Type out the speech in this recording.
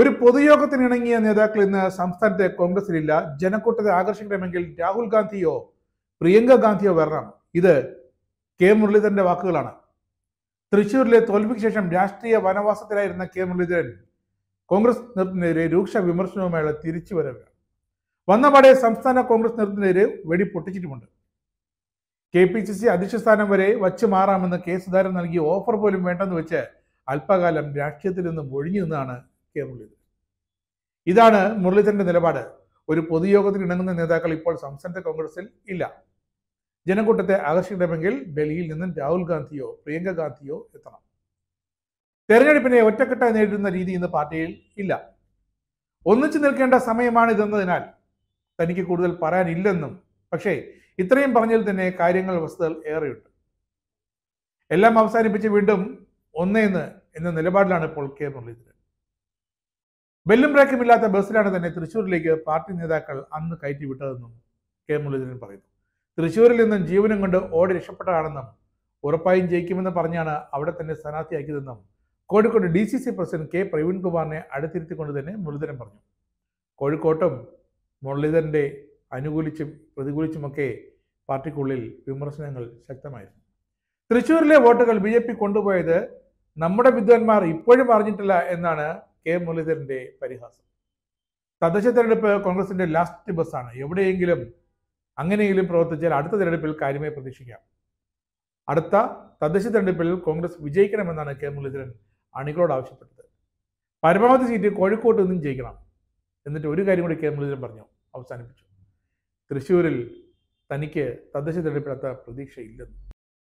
ഒരു പൊതുയോഗത്തിന് ഇണങ്ങിയ നേതാക്കൾ ഇന്ന് സംസ്ഥാനത്തെ കോൺഗ്രസിലില്ല ജനക്കൂട്ടത്തെ ആകർഷിക്കണമെങ്കിൽ രാഹുൽ ഗാന്ധിയോ പ്രിയങ്ക ഗാന്ധിയോ വരണം ഇത് കെ മുരളീധരന്റെ വാക്കുകളാണ് തൃശൂരിലെ തോൽവിക്ക് ശേഷം രാഷ്ട്രീയ വനവാസത്തിലായിരുന്ന കെ മുരളീധരൻ കോൺഗ്രസ് നേതൃത്വത്തിനെതിരെ രൂക്ഷ വിമർശനവുമായുള്ള തിരിച്ചു വരവ് വന്നപാടെ സംസ്ഥാന കോൺഗ്രസ് നേതൃത്വത്തിനെതിരെ വെടി പൊട്ടിച്ചിട്ടുമുണ്ട് കെ പി സി സി വരെ വച്ചു മാറാമെന്ന് കെ സുധാകരൻ നൽകിയ ഓഫർ പോലും വേണ്ടെന്ന് വെച്ച് അല്പകാലം രാഷ്ട്രീയത്തിൽ നിന്നും ഒഴിഞ്ഞു നിന്നാണ് കെ മുരളീധരൻ ഇതാണ് മുരളീധരന്റെ നിലപാട് ഒരു പൊതുയോഗത്തിൽ ഇണങ്ങുന്ന നേതാക്കൾ ഇപ്പോൾ സംസ്ഥാനത്തെ കോൺഗ്രസിൽ ഇല്ല ജനക്കൂട്ടത്തെ ആകർഷിക്കണമെങ്കിൽ ഡൽഹിയിൽ നിന്നും രാഹുൽ ഗാന്ധിയോ പ്രിയങ്ക ഗാന്ധിയോ എത്തണം തെരഞ്ഞെടുപ്പിനെ ഒറ്റക്കെട്ടായി നേരിടുന്ന രീതി ഇന്ന് പാർട്ടിയിൽ ഇല്ല ഒന്നിച്ചു നിൽക്കേണ്ട സമയമാണിതെന്നതിനാൽ തനിക്ക് കൂടുതൽ പറയാനില്ലെന്നും പക്ഷേ ഇത്രയും പറഞ്ഞതിൽ തന്നെ കാര്യങ്ങൾ വസ്തുതകൾ ഏറെയുണ്ട് എല്ലാം അവസാനിപ്പിച്ച് വീണ്ടും ഒന്നേന്ന് എന്ന നിലപാടിലാണ് ഇപ്പോൾ കെ മുരളീധരൻ ബെല്ലും ഇല്ലാത്ത ബസ്സിലാണ് തന്നെ തൃശ്ശൂരിലേക്ക് പാർട്ടി നേതാക്കൾ അന്ന് വിട്ടതെന്നും കെ മുരളീധരൻ പറയുന്നു തൃശ്ശൂരിൽ നിന്നും ജീവനും കൊണ്ട് ഓടി രക്ഷപ്പെട്ടതാണെന്നും ഉറപ്പായും ജയിക്കുമെന്ന് പറഞ്ഞാണ് അവിടെ തന്നെ സ്ഥാനാർത്ഥിയാക്കിയതെന്നും Kozhikode D C C president K പ്രവീൺകുമാറിനെ അടുത്തിരുത്തിക്കൊണ്ട് തന്നെ മുരളീധരൻ പറഞ്ഞു കോഴിക്കോട്ടും മുരളീധരൻ്റെ അനുകൂലിച്ചും പ്രതികൂലിച്ചുമൊക്കെ പാർട്ടിക്കുള്ളിൽ വിമർശനങ്ങൾ ശക്തമായിരുന്നു തൃശ്ശൂരിലെ വോട്ടുകൾ ബി കൊണ്ടുപോയത് നമ്മുടെ വിദ്വാൻമാർ ഇപ്പോഴും അറിഞ്ഞിട്ടില്ല എന്നാണ് കെ മുരളീധരന്റെ പരിഹാസം തദ്ദേശ തെരഞ്ഞെടുപ്പ് കോൺഗ്രസിന്റെ ലാസ്റ്റ് ബസ്സാണ് എവിടെയെങ്കിലും അങ്ങനെയെങ്കിലും പ്രവർത്തിച്ചാൽ അടുത്ത തെരഞ്ഞെടുപ്പിൽ കാര്യമായി പ്രതീക്ഷിക്കാം അടുത്ത തദ്ദേശ തെരഞ്ഞെടുപ്പിൽ കോൺഗ്രസ് വിജയിക്കണമെന്നാണ് കെ മുരളീധരൻ അണികളോട് ആവശ്യപ്പെട്ടത് പരമാവധി സീറ്റ് കോഴിക്കോട്ട് നിന്നും ജയിക്കണം എന്നിട്ട് ഒരു കാര്യം കൂടി കെ മുരളീധരൻ പറഞ്ഞു അവസാനിപ്പിച്ചു തൃശ്ശൂരിൽ തനിക്ക് തദ്ദേശ തെരഞ്ഞെടുപ്പിനകത്ത് പ്രതീക്ഷയില്ലെന്ന്